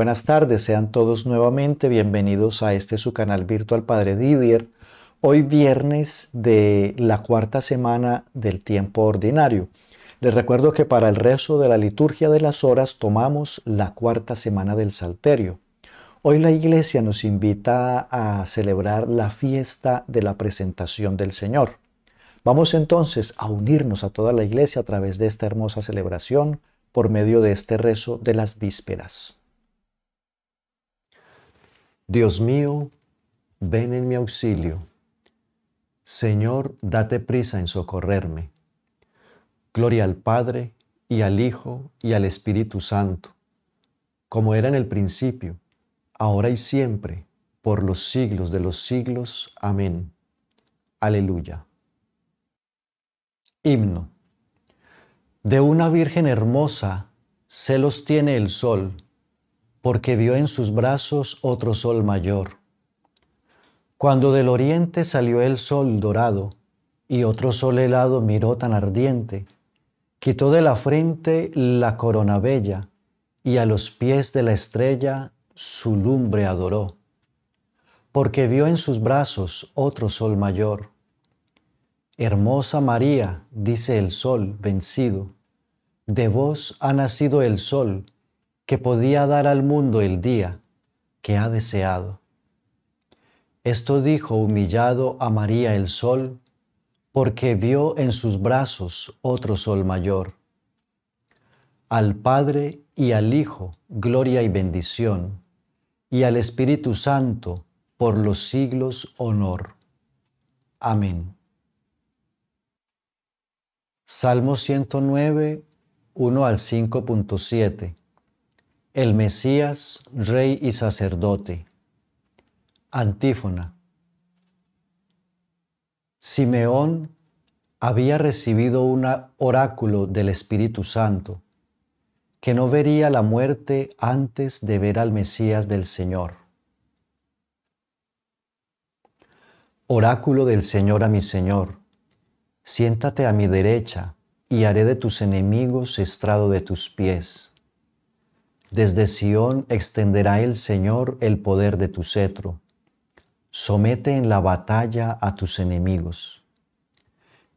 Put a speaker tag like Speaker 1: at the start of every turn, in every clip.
Speaker 1: buenas tardes, sean todos nuevamente bienvenidos a este su canal virtual Padre Didier. Hoy viernes de la cuarta semana del tiempo ordinario. Les recuerdo que para el rezo de la liturgia de las horas tomamos la cuarta semana del Salterio. Hoy la iglesia nos invita a celebrar la fiesta de la presentación del Señor. Vamos entonces a unirnos a toda la iglesia a través de esta hermosa celebración por medio de este rezo de las vísperas. Dios mío, ven en mi auxilio. Señor, date prisa en socorrerme. Gloria al Padre, y al Hijo, y al Espíritu Santo, como era en el principio, ahora y siempre, por los siglos de los siglos. Amén. Aleluya. Himno. De una Virgen hermosa, celos tiene el sol porque vio en sus brazos otro sol mayor. Cuando del oriente salió el sol dorado, y otro sol helado miró tan ardiente, quitó de la frente la corona bella, y a los pies de la estrella su lumbre adoró, porque vio en sus brazos otro sol mayor. Hermosa María, dice el sol vencido, de vos ha nacido el sol, que podía dar al mundo el día que ha deseado. Esto dijo humillado a María el Sol, porque vio en sus brazos otro Sol mayor. Al Padre y al Hijo, gloria y bendición, y al Espíritu Santo, por los siglos honor. Amén. Salmo 109, 1 al 5.7 el Mesías, Rey y Sacerdote. Antífona. Simeón había recibido un oráculo del Espíritu Santo, que no vería la muerte antes de ver al Mesías del Señor. Oráculo del Señor a mi Señor, siéntate a mi derecha y haré de tus enemigos estrado de tus pies. Desde Sión extenderá el Señor el poder de tu cetro. Somete en la batalla a tus enemigos.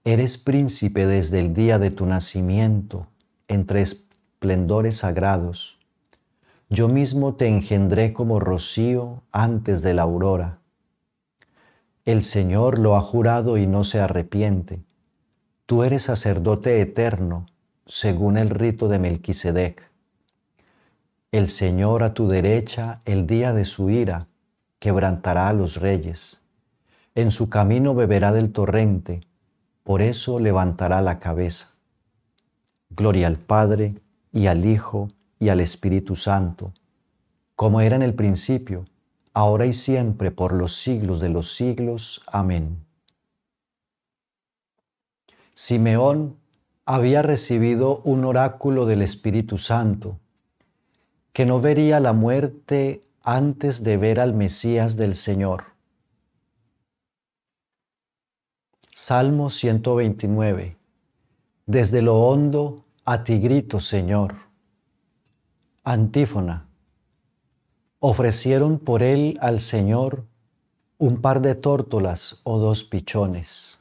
Speaker 1: Eres príncipe desde el día de tu nacimiento, entre esplendores sagrados. Yo mismo te engendré como rocío antes de la aurora. El Señor lo ha jurado y no se arrepiente. Tú eres sacerdote eterno, según el rito de Melquisedec. El Señor a tu derecha el día de su ira quebrantará a los reyes. En su camino beberá del torrente, por eso levantará la cabeza. Gloria al Padre y al Hijo y al Espíritu Santo, como era en el principio, ahora y siempre, por los siglos de los siglos. Amén. Simeón había recibido un oráculo del Espíritu Santo que no vería la muerte antes de ver al Mesías del Señor. Salmo 129. Desde lo hondo a ti grito, Señor. Antífona. Ofrecieron por él al Señor un par de tórtolas o dos pichones.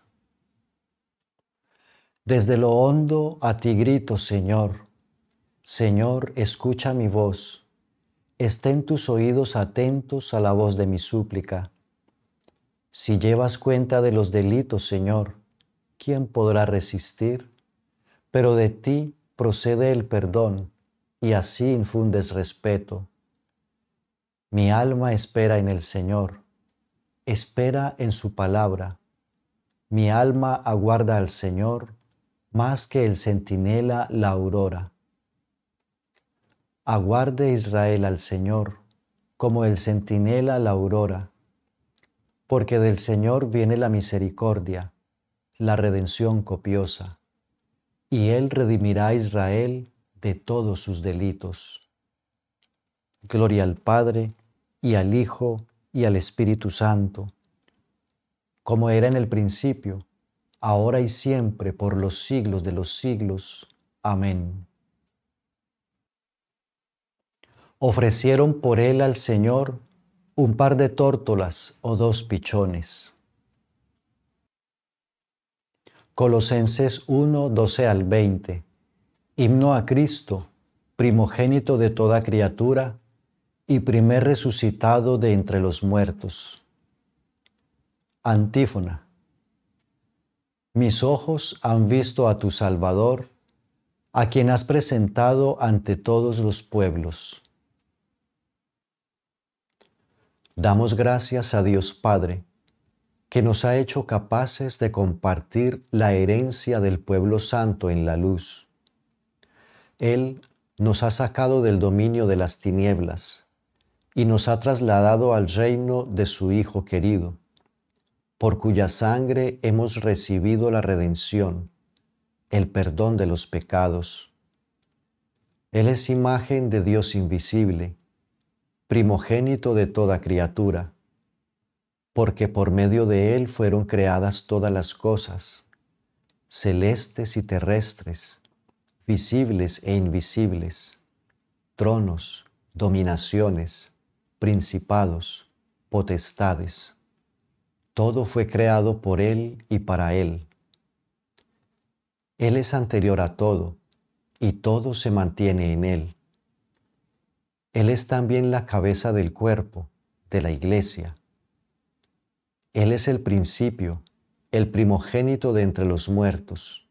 Speaker 1: Desde lo hondo a ti grito, Señor. Señor, escucha mi voz. Estén tus oídos atentos a la voz de mi súplica. Si llevas cuenta de los delitos, Señor, ¿quién podrá resistir? Pero de ti procede el perdón y así infundes respeto. Mi alma espera en el Señor, espera en su palabra. Mi alma aguarda al Señor más que el centinela la aurora. Aguarde Israel al Señor, como el centinela la aurora, porque del Señor viene la misericordia, la redención copiosa, y Él redimirá a Israel de todos sus delitos. Gloria al Padre, y al Hijo, y al Espíritu Santo, como era en el principio, ahora y siempre, por los siglos de los siglos. Amén. ofrecieron por él al Señor un par de tórtolas o dos pichones. Colosenses 1, 12 al 20. Himno a Cristo, primogénito de toda criatura y primer resucitado de entre los muertos. Antífona. Mis ojos han visto a tu Salvador, a quien has presentado ante todos los pueblos Damos gracias a Dios Padre, que nos ha hecho capaces de compartir la herencia del pueblo santo en la luz. Él nos ha sacado del dominio de las tinieblas y nos ha trasladado al reino de su Hijo querido, por cuya sangre hemos recibido la redención, el perdón de los pecados. Él es imagen de Dios invisible primogénito de toda criatura, porque por medio de Él fueron creadas todas las cosas, celestes y terrestres, visibles e invisibles, tronos, dominaciones, principados, potestades. Todo fue creado por Él y para Él. Él es anterior a todo, y todo se mantiene en Él él es también la cabeza del cuerpo, de la iglesia. Él es el principio, el primogénito de entre los muertos,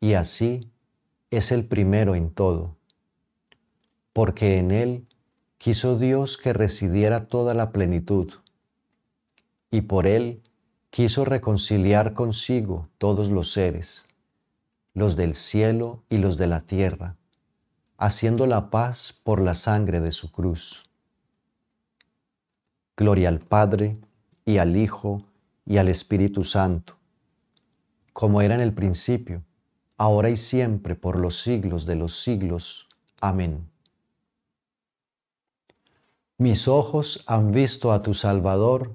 Speaker 1: y así es el primero en todo, porque en Él quiso Dios que residiera toda la plenitud, y por Él quiso reconciliar consigo todos los seres, los del cielo y los de la tierra haciendo la paz por la sangre de su cruz. Gloria al Padre y al Hijo y al Espíritu Santo, como era en el principio, ahora y siempre, por los siglos de los siglos. Amén. Mis ojos han visto a tu Salvador,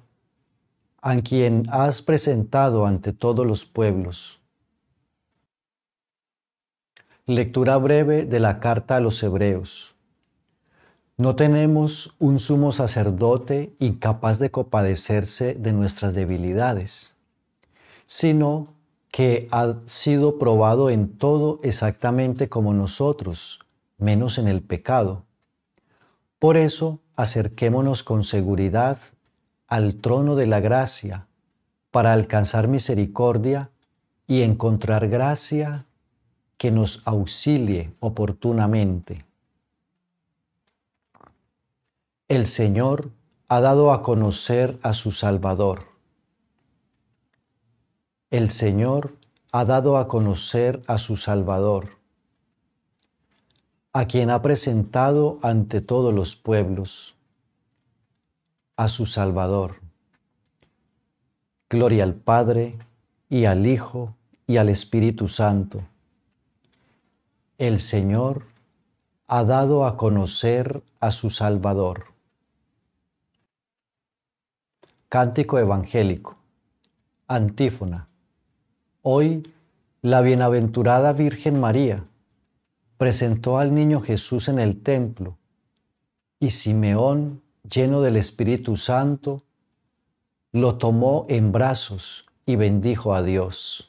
Speaker 1: a quien has presentado ante todos los pueblos Lectura breve de la carta a los Hebreos. No tenemos un sumo sacerdote incapaz de compadecerse de nuestras debilidades, sino que ha sido probado en todo exactamente como nosotros, menos en el pecado. Por eso, acerquémonos con seguridad al trono de la gracia para alcanzar misericordia y encontrar gracia que nos auxilie oportunamente. El Señor ha dado a conocer a su Salvador. El Señor ha dado a conocer a su Salvador, a quien ha presentado ante todos los pueblos, a su Salvador. Gloria al Padre y al Hijo y al Espíritu Santo el Señor ha dado a conocer a su Salvador. Cántico Evangélico. Antífona. Hoy la bienaventurada Virgen María presentó al niño Jesús en el templo y Simeón, lleno del Espíritu Santo, lo tomó en brazos y bendijo a Dios.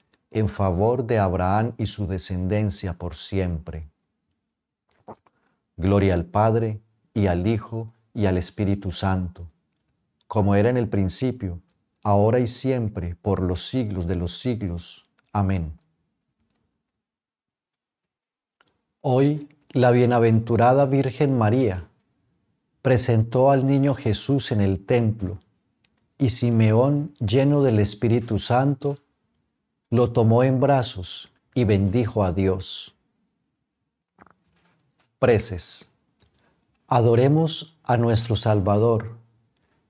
Speaker 1: en favor de Abraham y su descendencia por siempre. Gloria al Padre y al Hijo y al Espíritu Santo, como era en el principio, ahora y siempre, por los siglos de los siglos. Amén. Hoy la bienaventurada Virgen María presentó al niño Jesús en el templo y Simeón, lleno del Espíritu Santo, lo tomó en brazos y bendijo a Dios. Preces. Adoremos a nuestro Salvador,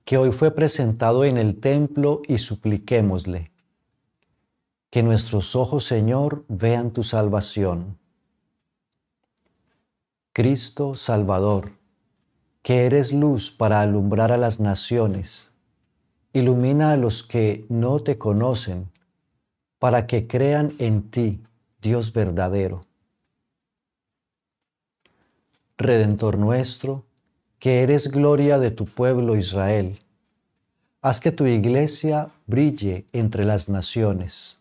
Speaker 1: que hoy fue presentado en el templo y supliquémosle. Que nuestros ojos, Señor, vean tu salvación. Cristo Salvador, que eres luz para alumbrar a las naciones, ilumina a los que no te conocen para que crean en ti, Dios verdadero. Redentor nuestro, que eres gloria de tu pueblo Israel. Haz que tu iglesia brille entre las naciones.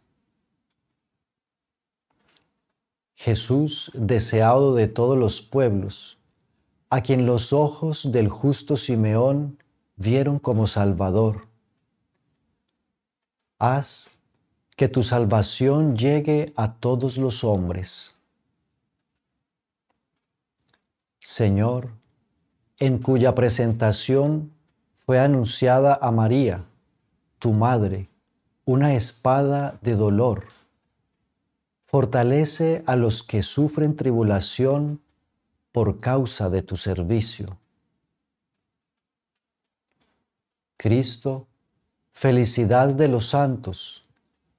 Speaker 1: Jesús, deseado de todos los pueblos, a quien los ojos del justo Simeón vieron como Salvador. Haz que tu salvación llegue a todos los hombres. Señor, en cuya presentación fue anunciada a María, tu madre, una espada de dolor. Fortalece a los que sufren tribulación por causa de tu servicio. Cristo, felicidad de los santos,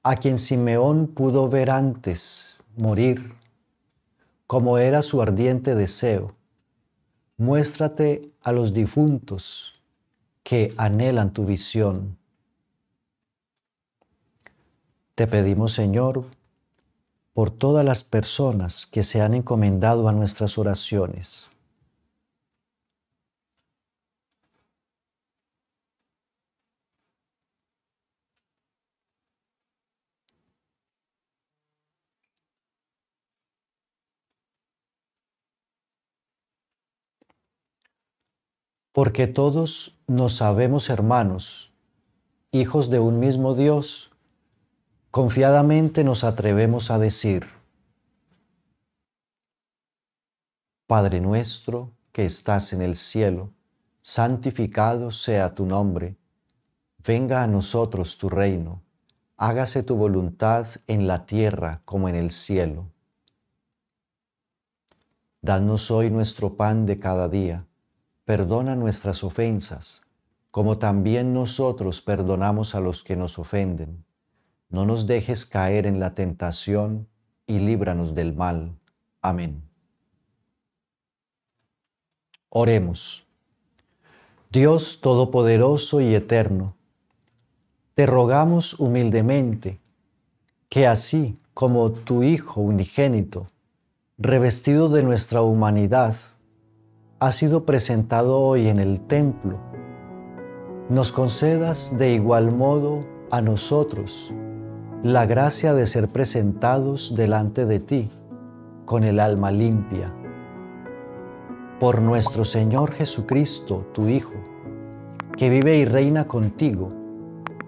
Speaker 1: a quien Simeón pudo ver antes morir, como era su ardiente deseo. Muéstrate a los difuntos que anhelan tu visión. Te pedimos, Señor, por todas las personas que se han encomendado a nuestras oraciones porque todos nos sabemos hermanos, hijos de un mismo Dios, confiadamente nos atrevemos a decir, Padre nuestro que estás en el cielo, santificado sea tu nombre, venga a nosotros tu reino, hágase tu voluntad en la tierra como en el cielo. Danos hoy nuestro pan de cada día perdona nuestras ofensas, como también nosotros perdonamos a los que nos ofenden. No nos dejes caer en la tentación y líbranos del mal. Amén. Oremos. Dios Todopoderoso y Eterno, te rogamos humildemente que así como tu Hijo unigénito, revestido de nuestra humanidad, ha sido presentado hoy en el templo, nos concedas de igual modo a nosotros la gracia de ser presentados delante de ti con el alma limpia. Por nuestro Señor Jesucristo, tu Hijo, que vive y reina contigo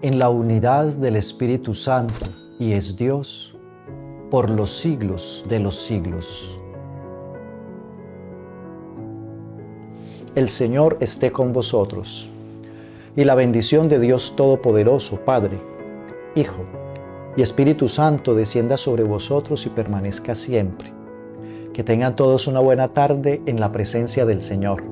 Speaker 1: en la unidad del Espíritu Santo y es Dios por los siglos de los siglos. El Señor esté con vosotros. Y la bendición de Dios Todopoderoso, Padre, Hijo y Espíritu Santo descienda sobre vosotros y permanezca siempre. Que tengan todos una buena tarde en la presencia del Señor.